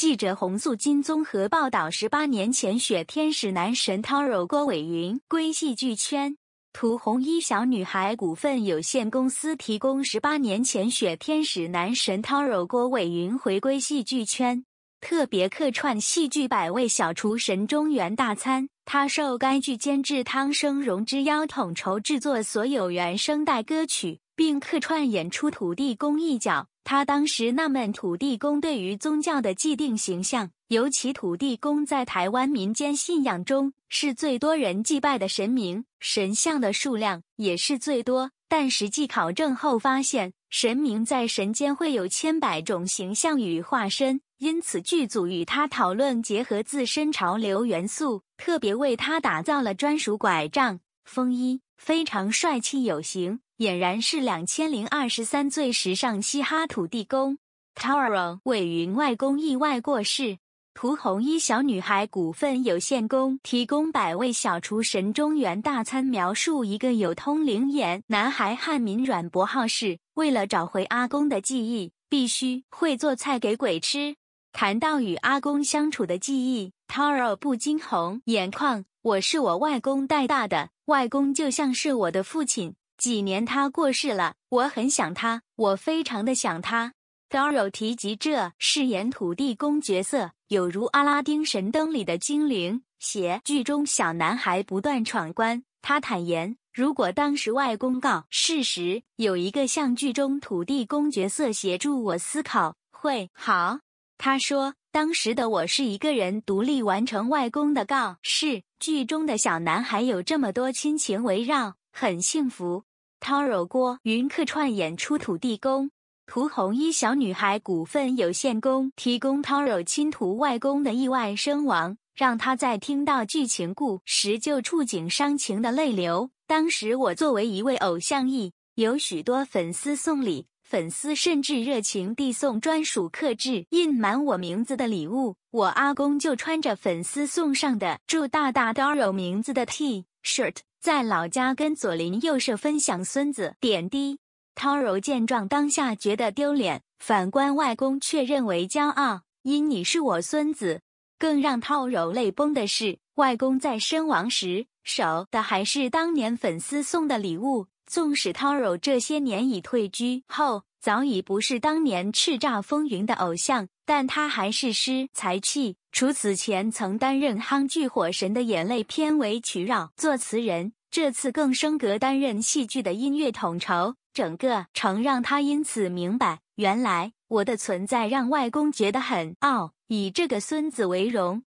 记者洪素金综合报道：十八年前，雪天使男神涛柔郭伟云归戏剧圈。图：红衣小女孩股份有限公司提供。十八年前，雪天使男神涛柔郭伟云回归戏剧圈，特别客串戏剧《百味小厨神》中原大餐。他受该剧监制汤生荣之邀，统筹制作所有原声带歌曲，并客串演出土地公益角。他当时纳闷土地公对于宗教的既定形象，尤其土地公在台湾民间信仰中是最多人祭拜的神明，神像的数量也是最多。但实际考证后发现，神明在神间会有千百种形象与化身，因此剧组与他讨论结合自身潮流元素，特别为他打造了专属拐杖、风衣，非常帅气有型。俨然是两千零二十三最时尚嘻哈土地公。Taro 为云外公意外过世，涂红衣小女孩股份有限公提供百味小厨神中原大餐描述一个有通灵眼男孩汉民阮博浩是，为了找回阿公的记忆，必须会做菜给鬼吃。谈到与阿公相处的记忆，Taro 不禁红眼眶。我是我外公带大的，外公就像是我的父亲。几年他过世了，我很想他，我非常的想他。d o r o 提及这饰演土地公角色，有如阿拉丁神灯里的精灵，写剧中小男孩不断闯关。他坦言，如果当时外公告事实有一个像剧中土地公角色协助我思考，会好。他说，当时的我是一个人独立完成外公的告。示。剧中的小男孩有这么多亲情围绕，很幸福。Taro 云客串演出土地公，涂红衣小女孩股份有限公提供 Taro 亲徒外公的意外身亡，让他在听到剧情故时就触景伤情的泪流。当时我作为一位偶像艺，有许多粉丝送礼，粉丝甚至热情递送专属刻制印满我名字的礼物。我阿公就穿着粉丝送上的祝大大 d o r o 名字的 T。shirt 在老家跟左邻右舍分享孙子点滴，涛柔见状当下觉得丢脸，反观外公却认为骄傲，因你是我孙子。更让涛柔泪崩的是，外公在身亡时，守的还是当年粉丝送的礼物。纵使涛柔这些年已退居后，早已不是当年叱咤风云的偶像。但他还是诗才气，除此前曾担任《夯剧火神的眼泪》片尾曲绕作词人，这次更升格担任戏剧的音乐统筹，整个城让他因此明白，原来我的存在让外公觉得很傲，以这个孙子为荣。